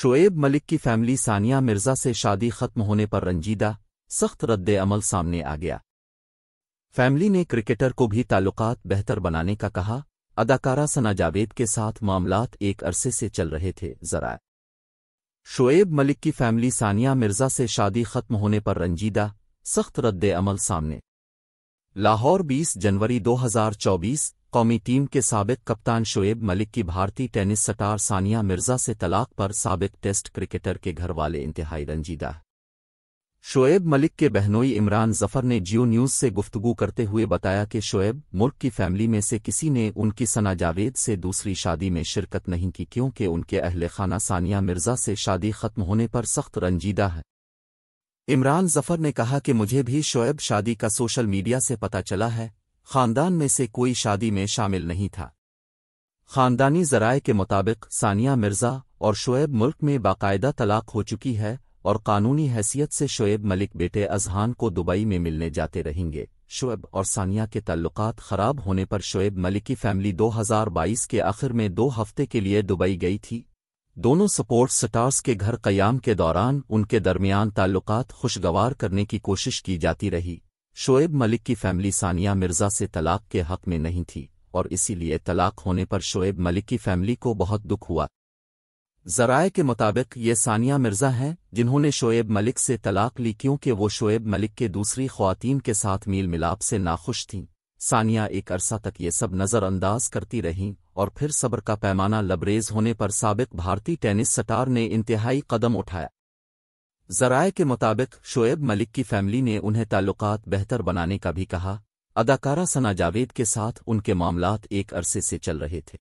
शोएब मलिक की फैमिली सानिया मिर्जा से शादी खत्म होने पर रंजीदा सख्त रद्द अमल सामने आ गया फैमिली ने क्रिकेटर को भी ताल्लुकात बेहतर बनाने का कहा अदाकारा सना जावेद के साथ मामलात एक अरसे से चल रहे थे जरा शोएब मलिक की फैमिली सानिया मिर्जा से शादी खत्म होने पर रंजीदा सख्त रद्द अमल सामने लाहौर 20 जनवरी 2024 कौमी टीम के सबक कप्तान शोएब मलिक की भारतीय टेनिस सटार सानिया मिर्जा से तलाक पर सबक टेस्ट क्रिकेटर के घर वाले इंतहाई रंजीदा शोएब मलिक के बहनोई इमरान जफर ने जियो न्यूज़ से गुफ्तगू करते हुए बताया कि शोएब मुल्क की फैमिली में से किसी ने उनकी सना जावेद से दूसरी शादी में शिरकत नहीं की क्योंकि उनके अहल खाना सानिया मिर्जा से शादी खत्म होने पर सख्त रंजीदा है इमरान जफर ने कहा कि मुझे भी शोएब शादी का सोशल मीडिया से पता चला है खानदान में से कोई शादी में शामिल नहीं था खानदानी जराए के मुताबिक सानिया मिर्जा और शोएब मुल्क में बाकायदा तलाक हो चुकी है और कानूनी हैसियत से शोएब मलिक बेटे अजहान को दुबई में मिलने जाते रहेंगे शोएब और सानिया के ताल्लुकात खराब होने पर शोएब मलिक की फैमिली 2022 के आखिर में दो हफ्ते के लिए दुबई गई थी दोनों सपोर्ट स्टार्स के घर कयाम के दौरान उनके दरमियान ताल्लुकात खुशगवार करने की कोशिश की जाती रही शोएब मलिक की फैमिली सानिया मिर्जा से तलाक के हक में नहीं थी और इसीलिए तलाक होने पर शोएब मलिक की फैमिली को बहुत दुख हुआ जराए के मुताबिक ये सानिया मिर्जा हैं जिन्होंने शोएब मलिक से तलाक ली क्योंकि वो शोएब मलिक के दूसरी खुवान के साथ मील मिलाप से नाखुश थीं सानिया एक अरसा तक ये सब नज़रअंदाज करती रहीं और फिर सब्र का पैमाना लबरेज होने पर सबक भारतीय टेनिस सटार ने इंतहाई कदम उठाया जराए के मुताबिक शोएब मलिक की फैमिली ने उन्हें ताल्लुकात बेहतर बनाने का भी कहा अदाकारा सना जावेद के साथ उनके मामलात एक अरसे से चल रहे थे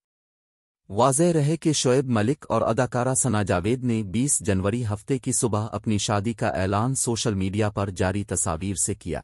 वाजह रहे कि शोएब मलिक और अदाकारा सना जावेद ने 20 जनवरी हफ्ते की सुबह अपनी शादी का ऐलान सोशल मीडिया पर जारी तस्वीर से किया